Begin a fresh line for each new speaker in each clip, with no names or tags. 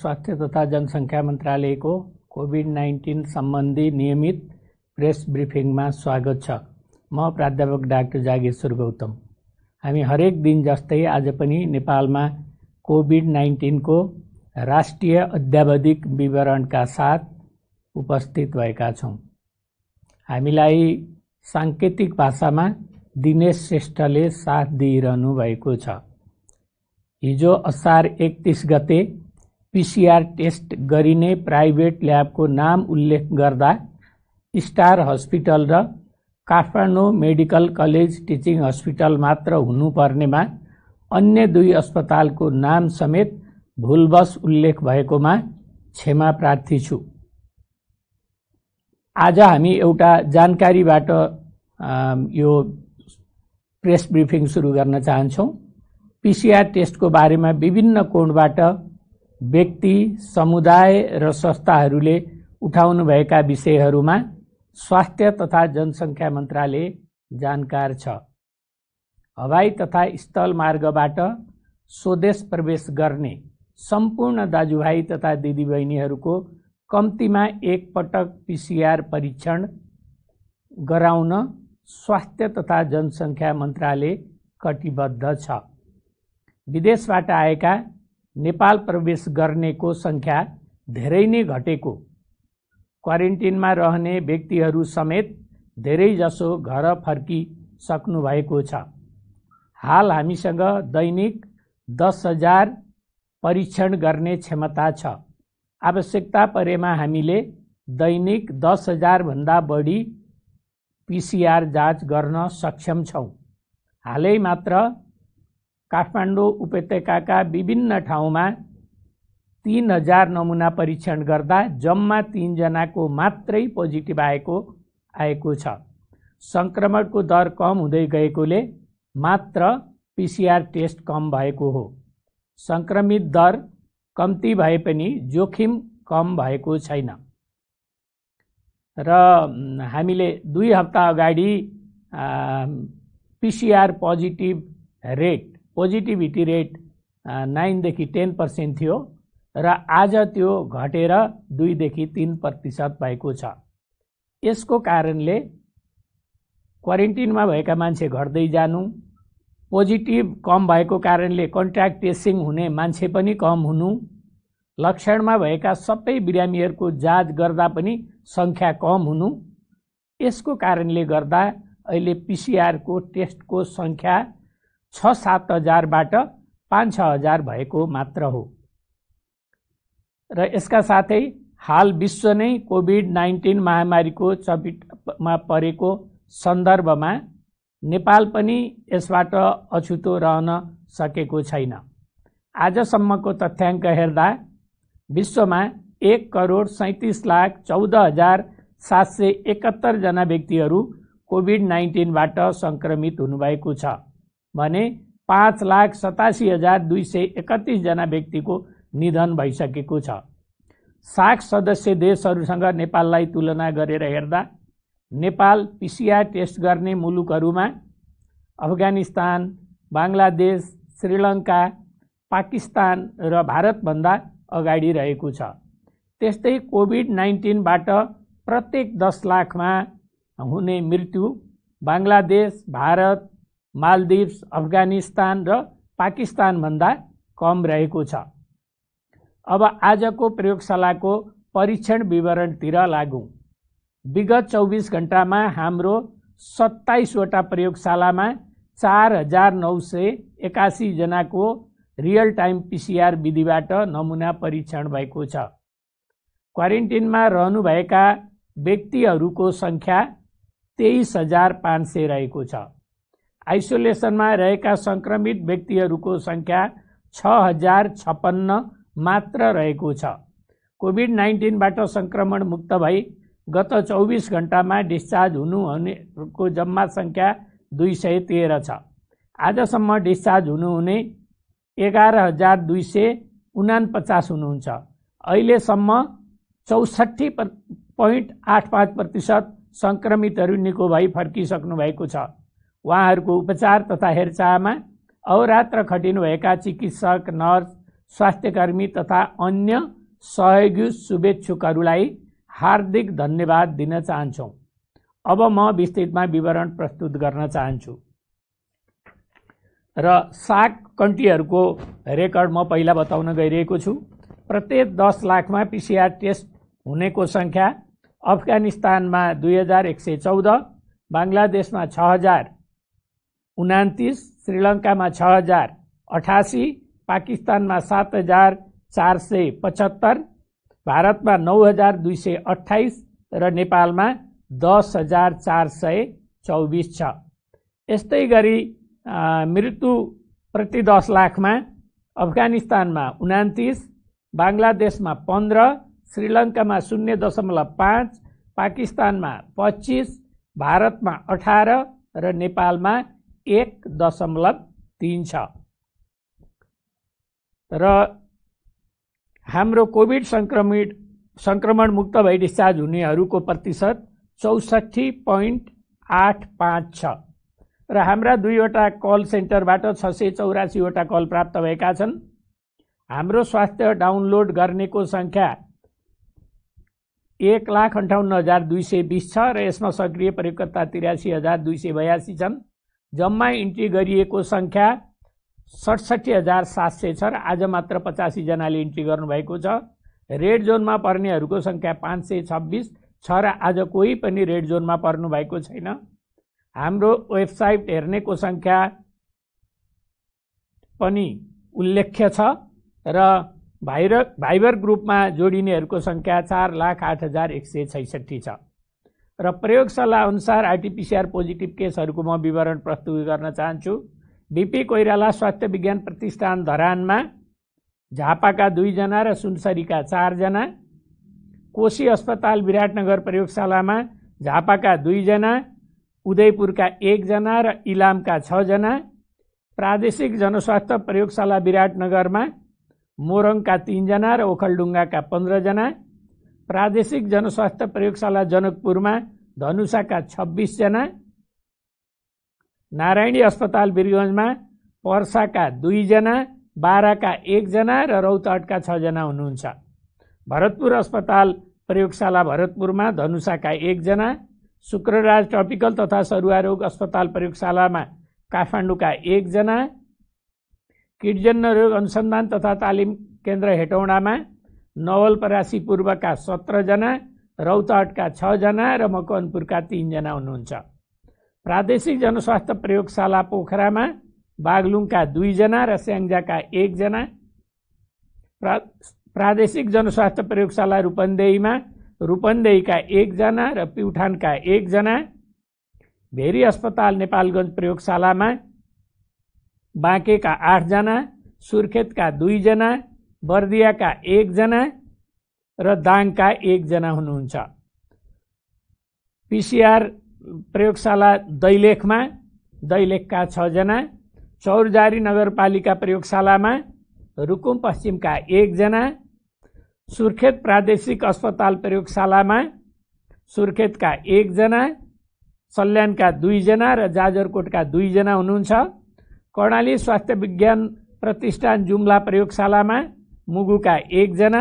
स्वास्थ्य तथा जनसङ्ख्या मन्त्रालयको कोभिड नाइन्टिन सम्बन्धी नियमित प्रेस ब्रिफिङमा स्वागत छ म प्राध्यापक डाक्टर जागेश्वर गौतम हामी हरेक दिन जस्तै आज पनि नेपालमा कोभिड नाइन्टिनको राष्ट्रिय अध्यावधिक विवरणका साथ उपस्थित भएका छौँ हामीलाई साङ्केतिक भाषामा दिनेश श्रेष्ठले साथ दिइरहनु भएको छ हिजो असार एकतिस गते पिसिआर टेस्ट गरिने प्राइभेट ल्याबको नाम उल्लेख गर्दा स्टार हस्पिटल र Kathmandu medical college teaching hospital मात्र हुनुपर्नेमा अन्य दुई अस्पतालको नाम समेत भुलवश उल्लेख भएकोमा क्षमा प्रार्थी छु आज हामी एउटा जानकारीबाट यो प्रेस ब्रिफिङ सुरु गर्न चाहन्छौँ पिसिआर टेस्टको बारेमा विभिन्न कोणबाट व्यक्ति समुदाय र संस्थाहरूले उठाउनुभएका विषयहरूमा स्वास्थ्य तथा जनसङ्ख्या मन्त्रालय जानकार छ हवाई तथा स्थल मार्गबाट स्वदेश प्रवेश गर्ने सम्पूर्ण दाजुभाइ तथा दिदीबहिनीहरूको कम्तीमा एकपटक पिसिआर परीक्षण गराउन स्वास्थ्य तथा जनसङ्ख्या मन्त्रालय कटिबद्ध छ विदेशबाट आएका नेपाल प्रवेश गर्नेको सङ्ख्या धेरै नै घटेको क्वारेन्टिनमा रहने व्यक्तिहरू समेत धेरैजसो घर फर्किसक्नुभएको छ हाल हामीसँग दैनिक दस हजार परीक्षण गर्ने क्षमता छ आवश्यकता परेमा हामीले दैनिक दस हजारभन्दा बढी पिसिआर जाँच गर्न सक्षम छौँ हालै मात्र काठमाडौँ उपत्यकाका विभिन्न ठाउँमा तिन हजार नमुना परीक्षण गर्दा जम्मा तिनजनाको मात्रै पोजिटिभ आएको आएको छ सङ्क्रमणको दर कम हुँदै गएकोले मात्र पिसिआर टेस्ट कम भएको हो सङ्क्रमित दर कम्ती भए पनि जोखिम कम भएको छैन र हामीले दुई हप्ता अगाडि PCR positive rate positivity rate नाइनदेखि टेन पर्सेन्ट थियो र आज त्यो घटेर दुईदेखि तिन प्रतिशत भएको छ यसको कारणले क्वारेन्टिनमा भएका मान्छे घट्दै जानु पोजिटिभ कम भएको कारणले कन्ट्याक्ट टेस्टिङ हुने मान्छे पनि कम हुनु लक्षणमा भएका सबै बिरामीहरूको जाँच गर्दा पनि सङ्ख्या कम हुनु यसको कारणले गर्दा अहिले पिसिआरको टेस्टको सङ्ख्या छ सात हजारबाट पाँच छ हजार भएको मात्र हो र यसका साथै हाल विश्व नै कोभिड नाइन्टिन महामारीको चपेटमा परेको सन्दर्भमा नेपाल पनि यसबाट अछुतो रहन सकेको छैन आजसम्मको तथ्याङ्क हेर्दा विश्वमा एक करोड सैँतिस लाख चौध हजार सात सय एकहत्तरजना व्यक्तिहरू कोभिड नाइन्टिनबाट सङ्क्रमित हुनुभएको छ भने पाँच लाख सतासी हजार दुई सय एकतिसजना व्यक्तिको निधन भइसकेको छ साख सदस्य देशहरूसँग नेपाललाई तुलना गरेर हेर्दा नेपाल पिसिआर टेस्ट गर्ने मुलुकहरूमा अफगानिस्तान बङ्गलादेश श्रीलङ्का पाकिस्तान र भारतभन्दा अगाडि रहेको छ त्यस्तै कोभिड नाइन्टिनबाट प्रत्येक दस लाखमा हुने मृत्यु बङ्गलादेश भारत मालदिप्स अफगानिस्तान र पाकिस्तानभन्दा कम रहेको छ अब आजको प्रयोगशालाको परीक्षण विवरणतिर लागौँ विगत चौबिस घन्टामा हाम्रो सत्ताइसवटा प्रयोगशालामा चार हजार नौ सय एकासीजनाको रियल टाइम पिसिआर विधिबाट नमुना परीक्षण भएको छ क्वारेन्टिनमा रहनुभएका व्यक्तिहरूको सङ्ख्या तेइस हजार पाँच सय रहेको छ आइसोलेसनमा रहेका सङ्क्रमित व्यक्तिहरूको सङ्ख्या छ हजार छप्पन्न मात्र रहेको छ कोभिड नाइन्टिनबाट सङ्क्रमण मुक्त भई गत चौबिस घन्टामा डिस्चार्ज हुनुहुनेको जम्मा सङ्ख्या दुई सय तेह्र छ आजसम्म डिस्चार्ज हुनुहुने एघार हजार दुई सय उनापचास हुनुहुन्छ अहिलेसम्म चौसठी पोइन्ट आठ पाँच प्रतिशत सङ्क्रमितहरू निको भई फर्किसक्नु भएको छ उहाँहरूको उपचार तथा हेरचाहमा अवरात्र खटिनुभएका चिकित्सक नर्स स्वास्थ्यकर्मी तथा अन्य सहयोगी शुभेच्छुकहरूलाई हार्दिक धन्यवाद दिन चाहन्छौँ अब म विस्तृतमा विवरण प्रस्तुत गर्न चाहन्छु र साग कन्ट्रीहरूको रेकर्ड म पहिला बताउन गइरहेको छु प्रत्येक दस लाखमा पिसिआर टेस्ट हुनेको सङ्ख्या अफगानिस्तानमा दुई हजार एक सय चौध बङ्गलादेशमा छ हजार उनातिस श्रीलङ्कामा छ हजार अठासी पाकिस्तानमा सात हजार चार सय पचहत्तर भारतमा नौ हजार दुई सय अठाइस र नेपालमा दस हजार चार सय चौबिस छ यस्तै गरी मृत्यु प्रति दस लाखमा अफगानिस्तानमा उनातिस बङ्गलादेशमा पन्ध्र श्रीलङ्कामा शून्य दशमलव पाँच पाकिस्तानमा पच्चिस भारतमा अठार र नेपालमा एक दशमलव तिन छ र हाम्रो कोभिड सङ्क्रमित सङ्क्रमण मुक्त भई डिस्चार्ज हुनेहरूको प्रतिशत चौसठी पोइन्ट आठ पाँच छ र हाम्रा दुईवटा कल सेन्टरबाट छ सय चौरासीवटा कल प्राप्त भएका छन् हाम्रो स्वास्थ्य डाउनलोड गर्नेको सङ्ख्या एक लाख अन्ठाउन्न हजार दुई सय बिस छ र यसमा सक्रिय प्रयोगकर्ता तिरासी हजार दुई सय बयासी छन् जम्मा इन्ट्री गरिएको सङ्ख्या सडसठी हजार सात सय छ र आज मात्र पचासीजनाले इन्ट्री गर्नुभएको छ रेड जोनमा पर्नेहरूको सङ्ख्या पाँच सय छब्बिस छ र आज कोही पनि रेड जोनमा पर्नुभएको छैन हाम्रो वेबसाइट हेर्नेको सङ्ख्या पनि उल्लेख्य छ र भाइर भाइबर ग्रुपमा जोडिनेहरूको सङ्ख्या चार लाख आठ हजार एक सय छैसठी छ र प्रयोगशाला अनुसार आरटिपिसिआर पोजिटिभ केसहरूको म विवरण प्रस्तुत गर्न चाहन्छु बिपी कोइराला स्वास्थ्य विज्ञान प्रतिष्ठान धरानमा झापाका दुईजना र सुनसरीका चारजना कोशी अस्पताल विराटनगर प्रयोगशालामा झापाका दुईजना उदयपुरका एकजना र इलामका छजना प्रादेशिक जनस्वास्थ्य प्रयोगशाला विराटनगरमा मोरङका तिनजना र ओखलडुङ्गाका पन्ध्रजना प्रादेशिक जनस्वास्थ्य प्रयोगशाला जनकपुरमा धनुषाका छब्बिसजना नारायणी अस्पताल बिरगञ्जमा पर्साका दुईजना बाह्रका एकजना र रौतहटका छजना हुनुहुन्छ भरतपुर अस्पताल प्रयोगशाला भरतपुरमा धनुषाका एकजना शुक्रराज ट्रपिकल तथा सरुवा रोग अस्पताल प्रयोगशालामा काठमाडौँका एकजना किटजन्य रोग अनुसन्धान तथा तालिम केन्द्र हेटौँडामा नवलपरासी पूर्वका सत्रजना रौतहटका छजना र मकवानपुरका तिनजना हुनुहुन्छ प्रादेशिक जनस्वास्थ्य प्रयोगशाला पोखरामा बागलुङका दुईजना र स्याङ्जाका एकजना प्रा प्रादेशिक जनस्वास्थ्य प्रयोगशाला रूपन्देहीमा रूपन्देहीका एकजना र प्युठानका एकजना भेरी अस्पताल नेपालगञ्ज प्रयोगशालामा बाँकेका आठजना सुर्खेतका दुईजना बर्दियाका एकजना र दाङका एकजना हुनुहुन्छ पिसिआर प्रयोगशाला दैलेखमा दैलेखका छजना चौरजारी नगरपालिका प्रयोगशालामा रुकुम पश्चिमका एकजना सुर्खेत प्रादेशिक अस्पताल प्रयोगशालामा सुर्खेतका एकजना सल्यानका दुईजना र जाजरकोटका दुईजना हुनुहुन्छ कर्णाली स्वास्थ्य विज्ञान प्रतिष्ठान जुम्ला प्रयोगशालामा मुगुका एकजना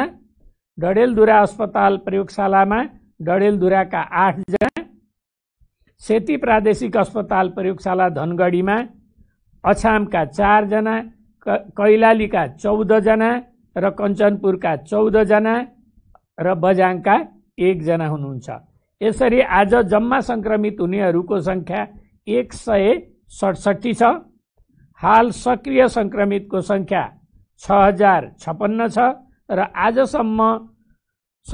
डडेलधुरा अस्पताल प्रयोगशालामा डडेलधुराका आठजना सेती प्रादेशिक अस्पताल प्रयोगशाला धनगढीमा अछामका चारजना कैलालीका चौधजना र कञ्चनपुरका चौधजना र बझाङका एकजना हुनुहुन्छ यसरी आज जम्मा सङ्क्रमित हुनेहरूको सङ्ख्या एक सय सडसठी छ हाल सक्रिय सङ्क्रमितको सङ्ख्या छ हजार छपन्न छ र आजसम्म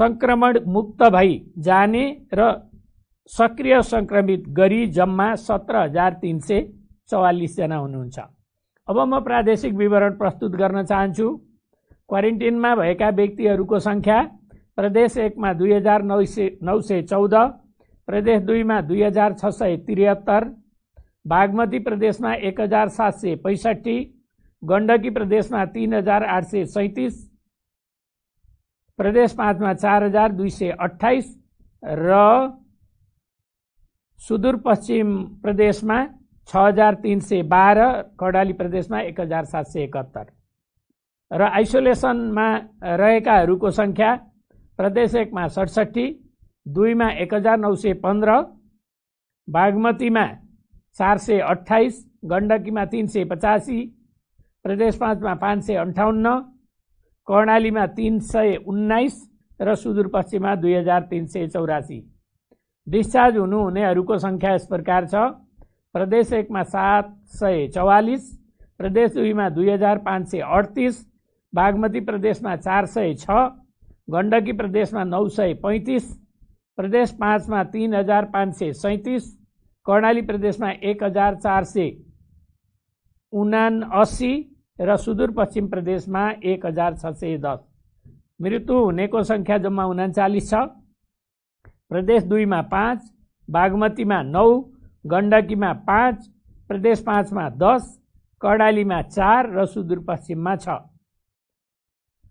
सङ्क्रमण मुक्त भई जाने र सक्रिय सङ्क्रमित गरी जम्मा सत्र हजार तिन सय चौवालिसजना हुनुहुन्छ अब म प्रादेशिक विवरण प्रस्तुत गर्न चाहन्छु क्वारेन्टिनमा भएका व्यक्तिहरूको सङ्ख्या प्रदेश एकमा दुई हजार नौ सय नौ सय चौध प्रदेश दुईमा दुई हजार छ सय त्रिहत्तर बागमती प्रदेशमा एक हजार सात सय पैँसठी गण्डकी प्रदेशमा तिन हजार आठ सय सैँतिस प्रदेश पाँचमा चार हजार दुई सय अठाइस र सुदूरपश्चिम प्रदेशमा छ हजार तिन सय बाह्र कर्णाली प्रदेशमा एक हजार सात सय एकहत्तर र आइसोलेसनमा रहेकाहरूको सङ्ख्या प्रदेश एकमा सडसट्ठी दुईमा एक हजार नौ सय पन्ध्र बागमतीमा चार सय अठाइस गण्डकीमा तिन सय पचासी प्रदेश पाँचमा पाँच सय अन्ठाउन्न कर्णालीमा तिन सय उन्नाइस र सुदूरपश्चिममा दुई हजार तिन सय चौरासी डिस्चार्ज हुनुहुनेहरूको सङ्ख्या यस प्रकार छ प्रदेश एकमा सात सय चौवालिस प्रदेश दुईमा दुई हजार पाँच सय अडतिस बागमती प्रदेशमा चार सय छ गण्डकी प्रदेशमा नौ सय पैँतिस प्रदेश पाँचमा तिन हजार पाँच सय सैँतिस कर्णाली प्रदेशमा एक हजार चार सय उना अस्सी र सुदूरपश्चिम प्रदेशमा एक हजार छ सय दस मृत्यु हुनेको सङ्ख्या जम्मा उनाचालिस छ प्रदेश दुईमा पाँच बागमतीमा नौ गण्डकीमा पाँच प्रदेश पाँचमा दस कर्णालीमा चार र सुदूरपश्चिममा छ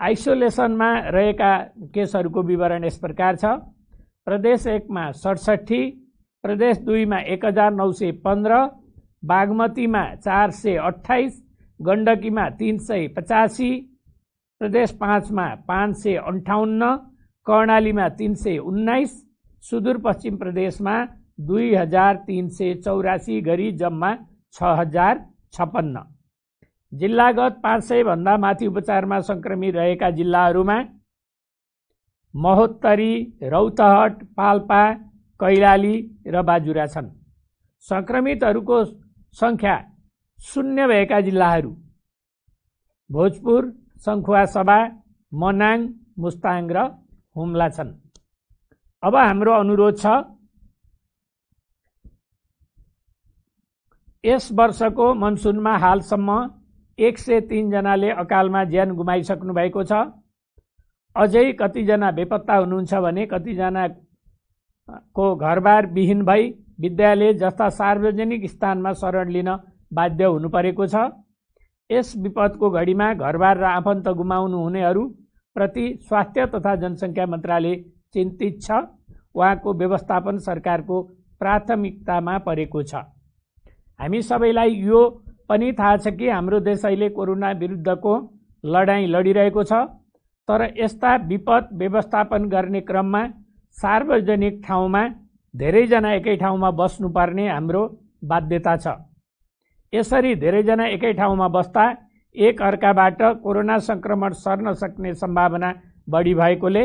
आइसोलेसनमा रहेका केसहरूको विवरण यस प्रकार छ प्रदेश एकमा सडसठी प्रदेश दुईमा एक हजार नौ सय पन्ध्र बागमतीमा चार सय अठाइस गण्डकीमा तिन सय पचासी प्रदेश पाँचमा पाँच सय अन्ठाउन्न कर्णालीमा तिन सय उन्नाइस सुदूरपश्चिम प्रदेशमा दुई हजार तिन सय चौरासी गरी जम्मा छ हजार छप्पन्न जिल्लागत पाँच सयभन्दा माथि उपचारमा सङ्क्रमित रहेका जिल्लाहरूमा महोत्तरी रौतहट पाल्पा कैलाली र बाजुरा छन् सङ्क्रमितहरूको सङ्ख्या शून्य भएका जिल्लाहरू भोजपुर सङ्खुवासभा मनाङ मुस्ताङ र हुम्ला छन् अब हाम्रो अनुरोध छ यस वर्षको मनसुनमा हालसम्म एक सय तिनजनाले अकालमा ज्यान गुमाइसक्नु भएको छ अझै कतिजना बेपत्ता हुनुहुन्छ भने को घरबार विहीन भई विद्यालय जस्ता सार्वजनिक स्थानमा शरण लिन बाध्य हुनु परेको छ यस विपदको घडीमा घरबार र आफन्त गुमाउनु हुनेहरूप्रति स्वास्थ्य तथा जनसङ्ख्या मन्त्रालय चिन्तित छ उहाँको व्यवस्थापन सरकारको प्राथमिकतामा परेको छ हामी सबैलाई यो पनि थाहा छ कि हाम्रो देश अहिले कोरोना विरुद्धको लडाइँ लडिरहेको छ तर यस्ता विपद व्यवस्थापन गर्ने क्रममा सार्वजनिक ठाउँमा धेरैजना एकै ठाउँमा बस्नुपर्ने हाम्रो बाध्यता छ यसरी धेरैजना एकै ठाउँमा बस्दा एक अर्काबाट कोरोना सङ्क्रमण सर्न सक्ने सम्भावना बढी भएकोले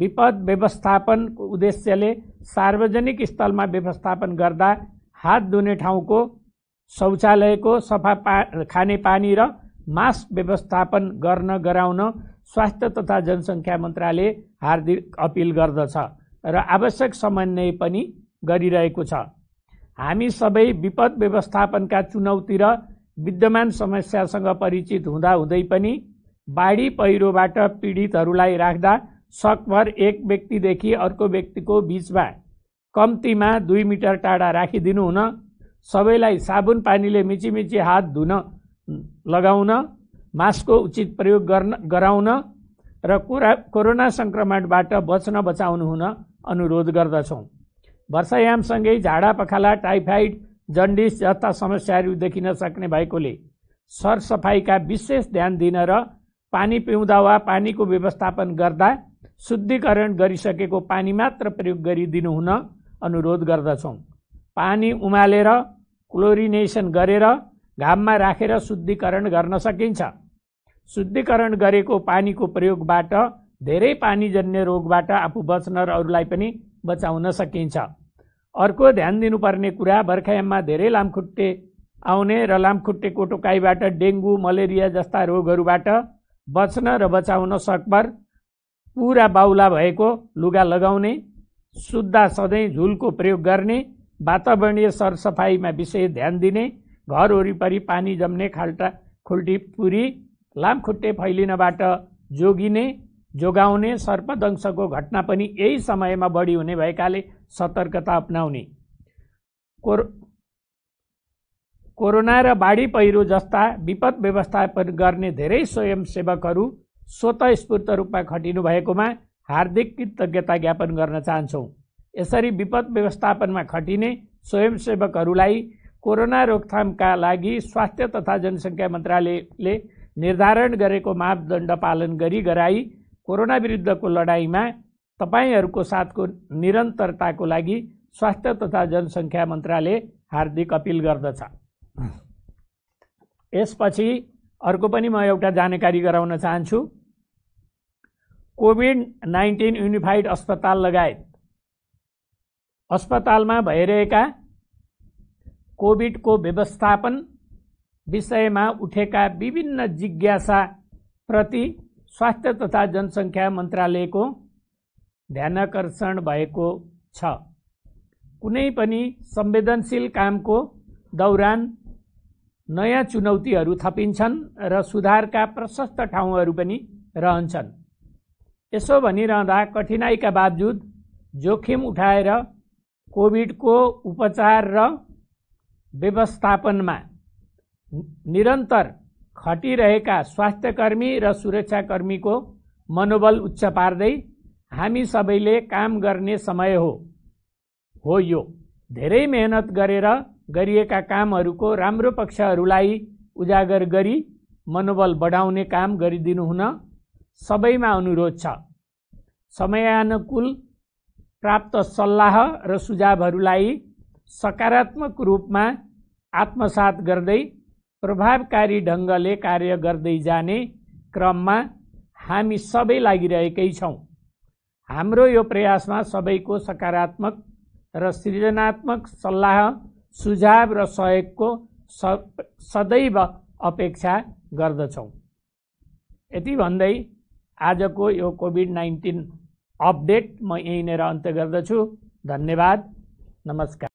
विपद व्यवस्थापनको उद्देश्यले सार्वजनिक स्थलमा व्यवस्थापन गर्दा हात धुने ठाउँको शौचालयको सफा पा खाने पानी र मास्क व्यवस्थापन गर्न गराउन स्वास्थ्य तथा जनसङ्ख्या मन्त्रालय हार्दिक अपिल गर्दछ र आवश्यक समन्वय पनि गरिरहेको छ हामी सबै विपद व्यवस्थापनका चुनौती र विद्यमान समस्यासँग परिचित हुँदाहुँदै पनि बाढी पहिरोबाट पीडितहरूलाई राख्दा सकभर एक व्यक्तिदेखि अर्को व्यक्तिको बिचमा कम्तीमा दुई मिटर टाढा राखिदिनु हुन सबैलाई साबुन पानीले मिचीमिची हात धुन लगाउन मास्कको उचित प्रयोग गर्न गराउन र कोरोना सङ्क्रमणबाट बच्न बचाउनु हुन अनुरोध गर्दछौँ वर्षायामसँगै झाडा पखाला टाइफाइड जन्डिस जस्ता समस्याहरू देखिन सक्ने भएकोले सरसफाइका विशेष ध्यान दिन र पानी पिउँदा वा पानीको व्यवस्थापन गर्दा शुद्धिकरण गरिसकेको पानी मात्र प्रयोग गरिदिनु हुन अनुरोध गर्दछौँ पानी उमालेर क्लोरिनेसन गरेर घाममा राखेर शुद्धिकरण गर्न सकिन्छ शुद्धिकरण गरेको पानीको प्रयोगबाट धेरै पानीजन्य रोगबाट आफू बच्न र अरूलाई पनि बचाउन सकिन्छ अर्को ध्यान दिनुपर्ने कुरा बर्खायाममा धेरै लामखुट्टे आउने र लामखुट्टेको टोकाइबाट डेङ्गु मलेरिया जस्ता रोगहरूबाट बच्न र बचाउन सकभर पुरा बाहुला भएको लुगा लगाउने सुत्दा सधैँ झुलको प्रयोग गर्ने वातावरणीय सरसफाइमा विशेष ध्यान दिने घर वरिपरि पानी जम्ने खाल्टा खुल्टी पुरी लामखुट्टे फैलिनबाट जोगिने जोगाउने सर्पदंशको घटना पनि यही समयमा बढी हुने भएकाले सतर्कता अप्नाउने कोर कोरोना र बाढी पहिरो जस्ता विपद व्यवस्थापन गर्ने धेरै स्वयंसेवकहरू स्वतस्फूर्त रूपमा खटिनु भएकोमा हार्दिक कृतज्ञता ज्ञापन गर्न चाहन्छौँ यसरी विपद व्यवस्थापनमा खटिने स्वयंसेवकहरूलाई कोरोना रोकथामका लागि स्वास्थ्य तथा जनसङ्ख्या मन्त्रालयले निर्धारण गरेको मापदण्ड पालन गरी गराई कोरोना विरुद्धको लडाइँमा तपाईँहरूको साथको निरन्तरताको लागि स्वास्थ्य तथा जनसङ्ख्या मन्त्रालय हार्दिक अपिल गर्दछ यसपछि अर्को पनि म एउटा जानकारी गराउन चाहन्छु कोभिड नाइन्टिन युनिफाइड अस्पताल लगायत अस्पतालमा भइरहेका कोभिडको व्यवस्थापन विषयमा उठेका विभिन्न जिज्ञासाप्रति स्वास्थ्य तथा जनसङ्ख्या मन्त्रालयको ध्यानकर्षण भएको छ कुनै पनि संवेदनशील कामको दौरान नयाँ चुनौतीहरू थपिन्छन् र सुधारका प्रशस्त ठाउँहरू पनि रहन्छन् यसो भनिरहँदा कठिनाइका बावजुद जोखिम उठाएर कोभिडको उपचार र व्यवस्थापनमा निरन्तर खटिरहेका स्वास्थ्यकर्मी र सुरक्षाकर्मीको मनोबल उच्च पार्दै हामी सबैले काम गर्ने समय हो हो यो धेरै मेहनत गरेर गरिएका कामहरूको राम्रो पक्षहरूलाई उजागर गरी मनोबल बढाउने काम गरिदिनु हुन सबैमा अनुरोध छ समयानुकूल प्राप्त सल्लाह र सुझावहरूलाई सकारात्मक रूपमा आत्मसात गर्दै प्रभावकारी ढङ्गले कार्य गर्दै जाने क्रममा हामी सबै लागिरहेकै छौँ हाम्रो यो प्रयासमा सबैको सकारात्मक र सृजनात्मक सल्लाह सुझाव र सहयोगको स सदैव अपेक्षा गर्दछौँ यति भन्दै आजको यो कोभिड नाइन्टिन अपडेट म यहीँनिर अन्त्य गर्दछु धन्यवाद नमस्कार